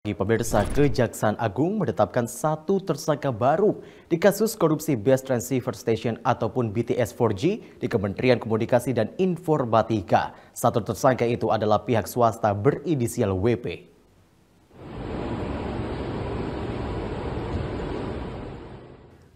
Di pemirsa Kejaksaan Agung menetapkan satu tersangka baru di kasus korupsi Best Transceiver Station ataupun BTS 4G di Kementerian Komunikasi dan Informatika. Satu tersangka itu adalah pihak swasta berinisial WP.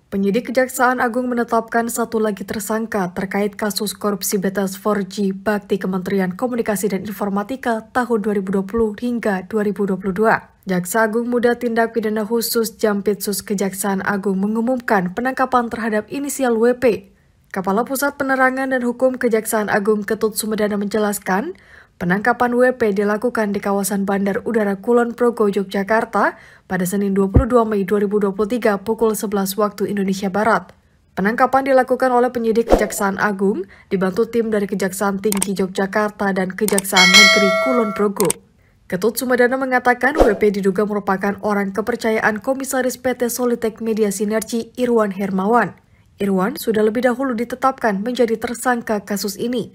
Penyidik Kejaksaan Agung menetapkan satu lagi tersangka terkait kasus korupsi BTS 4G Bakti Kementerian Komunikasi dan Informatika tahun 2020 hingga 2022. Jaksa Agung Muda Tindak Pidana Khusus Jampitsus Kejaksaan Agung mengumumkan penangkapan terhadap inisial WP. Kepala Pusat Penerangan dan Hukum Kejaksaan Agung Ketut Sumedana menjelaskan, penangkapan WP dilakukan di kawasan Bandar Udara Kulon Progo, Yogyakarta pada Senin 22 Mei 2023 pukul 11 waktu Indonesia Barat. Penangkapan dilakukan oleh penyidik Kejaksaan Agung, dibantu tim dari Kejaksaan Tinggi Yogyakarta dan Kejaksaan Negeri Kulon Progo. Ketut Sumedana mengatakan WP diduga merupakan orang kepercayaan Komisaris PT Solitek Media Sinergi Irwan Hermawan. Irwan sudah lebih dahulu ditetapkan menjadi tersangka kasus ini.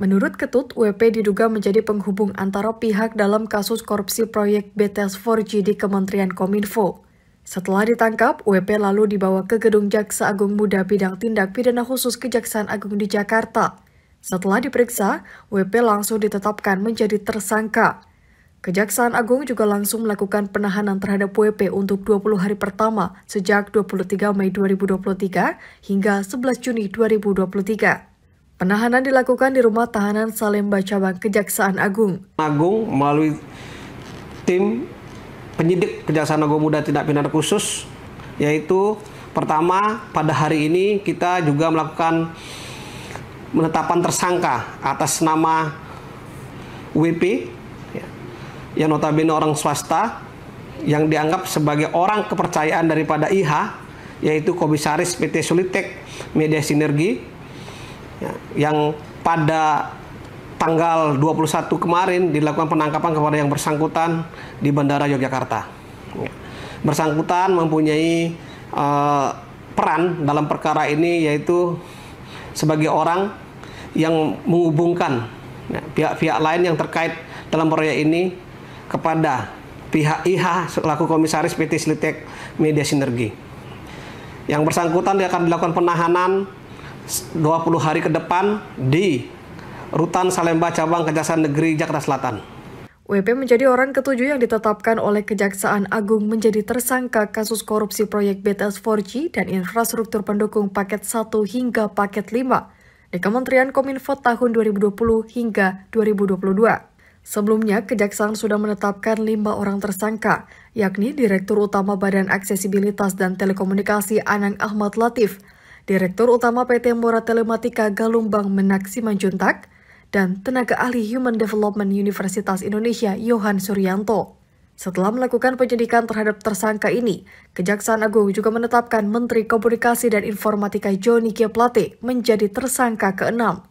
Menurut Ketut, WP diduga menjadi penghubung antara pihak dalam kasus korupsi proyek BTS 4G di Kementerian Kominfo. Setelah ditangkap, WP lalu dibawa ke gedung Jaksa Agung Muda Bidang Tindak Pidana Khusus Kejaksaan Agung di Jakarta. Setelah diperiksa, WP langsung ditetapkan menjadi tersangka. Kejaksaan Agung juga langsung melakukan penahanan terhadap WP untuk 20 hari pertama sejak 23 Mei 2023 hingga 11 Juni 2023. Penahanan dilakukan di rumah tahanan Salemba Cabang Kejaksaan Agung. Agung melalui tim penyidik Kejaksaan Agung Muda Tindak Pidana Khusus yaitu pertama pada hari ini kita juga melakukan menetapkan tersangka atas nama WP yang notabene orang swasta yang dianggap sebagai orang kepercayaan daripada IH yaitu komisaris PT Sulitek Media Sinergi ya, yang pada tanggal 21 kemarin dilakukan penangkapan kepada yang bersangkutan di Bandara Yogyakarta. Ya. Bersangkutan mempunyai uh, peran dalam perkara ini yaitu sebagai orang yang menghubungkan ya, pihak-pihak lain yang terkait dalam proyek ini kepada pihak IH selaku komisaris PT Slitek Media Sinergi. Yang bersangkutan dia akan dilakukan penahanan 20 hari ke depan di Rutan Salemba Cabang Kejaksaan Negeri Jakarta Selatan. WP e menjadi orang ketujuh yang ditetapkan oleh Kejaksaan Agung menjadi tersangka kasus korupsi proyek BTS 4G dan infrastruktur pendukung paket 1 hingga paket 5 di Kementerian Kominfo tahun 2020 hingga 2022. Sebelumnya, Kejaksaan sudah menetapkan lima orang tersangka, yakni Direktur Utama Badan Aksesibilitas dan Telekomunikasi Anang Ahmad Latif, Direktur Utama PT Mora Telematika Galumbang Menaksi Manjuntak, dan tenaga ahli Human Development Universitas Indonesia Yohan Suryanto. Setelah melakukan penyidikan terhadap tersangka ini, Kejaksaan Agung juga menetapkan Menteri Komunikasi dan Informatika Joni Kieplate menjadi tersangka keenam.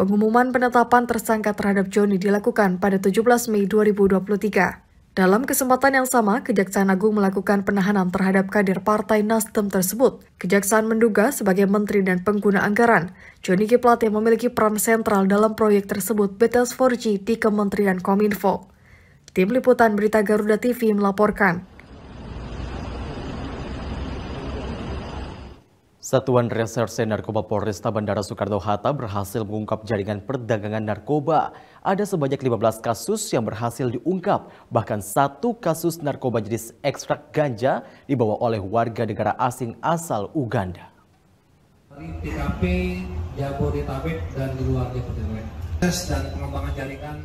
Pengumuman penetapan tersangka terhadap Joni dilakukan pada 17 Mei 2023. Dalam kesempatan yang sama, Kejaksaan Agung melakukan penahanan terhadap kader Partai Nasdem tersebut. Kejaksaan menduga sebagai menteri dan pengguna anggaran, Joni G. Plate memiliki peran sentral dalam proyek tersebut BTS 4G di Kementerian Kominfo. Tim Liputan Berita Garuda TV melaporkan. Satuan Reserse Narkoba Polresta Bandara Soekarno-Hatta berhasil mengungkap jaringan perdagangan narkoba. Ada sebanyak 15 kasus yang berhasil diungkap, bahkan satu kasus narkoba jenis ekstrak ganja dibawa oleh warga negara asing asal Uganda. Dari TKP, Jabodetabek, dan di luar Jabodetabek. Tes dan pengembangan jaringan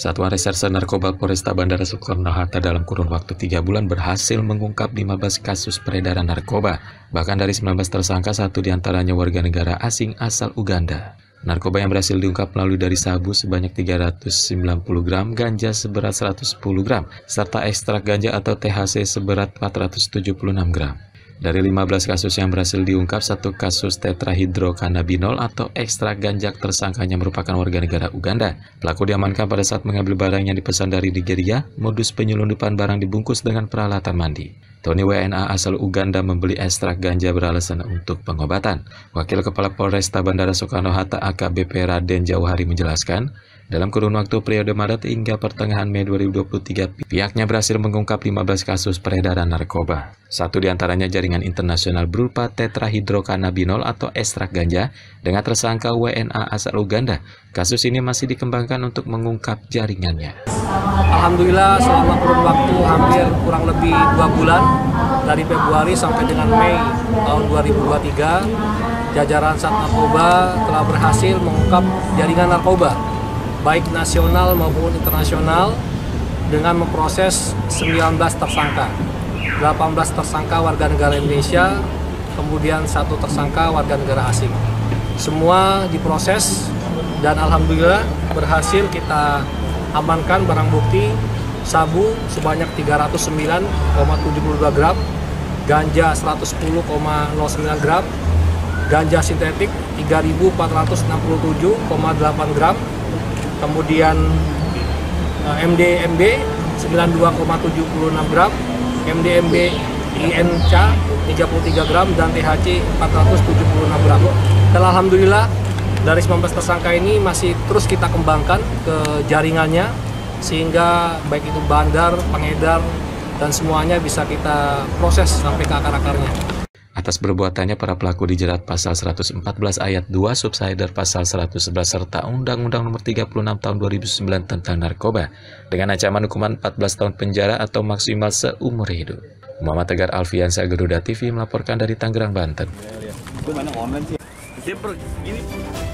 Satuan Reserse Narkoba Polresta Bandara Soekarno-Hatta dalam kurun waktu tiga bulan berhasil mengungkap 15 kasus peredaran narkoba. Bahkan dari 19 tersangka, satu diantaranya warga negara asing asal Uganda. Narkoba yang berhasil diungkap melalui dari sabu sebanyak 390 gram, ganja seberat 110 gram, serta ekstrak ganja atau THC seberat 476 gram. Dari 15 kasus yang berhasil diungkap, satu kasus tetrahidrokanabinol atau ekstrak ganjak tersangkanya merupakan warga negara Uganda. Pelaku diamankan pada saat mengambil barang yang dipesan dari Nigeria, modus penyelundupan barang dibungkus dengan peralatan mandi. Tony WNA asal Uganda membeli ekstrak ganja beralasan untuk pengobatan. Wakil Kepala Polresta Bandara Soekarno-Hatta AKBP Raden Jauhari menjelaskan, dalam kurun waktu periode Maret hingga pertengahan Mei 2023, pihaknya berhasil mengungkap 15 kasus peredaran narkoba. Satu diantaranya jaringan internasional berupa tetrahidrokanabinol atau ekstrak ganja dengan tersangka WNA asal Uganda. Kasus ini masih dikembangkan untuk mengungkap jaringannya. Alhamdulillah selama kurun waktu hampir kurang lebih dua bulan dari Februari sampai dengan Mei tahun 2023, jajaran Sat Narkoba telah berhasil mengungkap jaringan narkoba baik nasional maupun internasional dengan memproses 19 tersangka. 18 tersangka warga negara Indonesia, kemudian satu tersangka warga negara asing. Semua diproses dan alhamdulillah berhasil kita amankan barang bukti sabu sebanyak 309,72 gram, ganja 110,09 gram, ganja sintetik 3467,8 gram, kemudian eh, MDMB 92,76 gram, MDMB INC 33 gram dan THC 476 gram. Dan alhamdulillah dari 19 tersangka ini masih terus kita kembangkan ke jaringannya sehingga baik itu bandar, pengedar dan semuanya bisa kita proses sampai ke akar-akarnya. Atas perbuatannya para pelaku dijerat pasal 114 ayat 2 subsider pasal 111 serta Undang-Undang Nomor 36 Tahun 2009 tentang narkoba dengan ancaman hukuman 14 tahun penjara atau maksimal seumur hidup. Muhammad Tegar Alfiansa Geruda TV melaporkan dari Tangerang, Banten. Ya, ya.